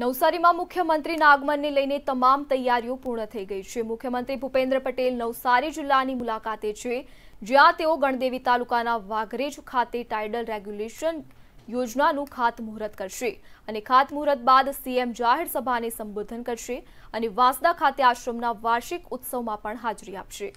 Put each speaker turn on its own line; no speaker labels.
નવસારીમાં મુખ્યમંત્રીના આગમનને લઈને તમામ તૈયારીઓ પૂર્ણ થઈ ગઈ છે મુખ્યમંત્રી ભૂપેન્દ્ર પટેલ નવસારી જિલ્લાની મુલાકાતે છે જ્યાં તેઓ ગણદેવી તાલુકાના વાઘરેજ ખાતે ટાઇડલ રેગ્યુલેશન યોજનાનું ખાતમુહૂર્ત કરશે અને ખાતમુહૂર્ત બાદ સીએમ જાહેર સભાને સંબોધન કરશે અને વાંસદા ખાતે આશ્રમના વાર્ષિક ઉત્સવમાં પણ હાજરી આપશે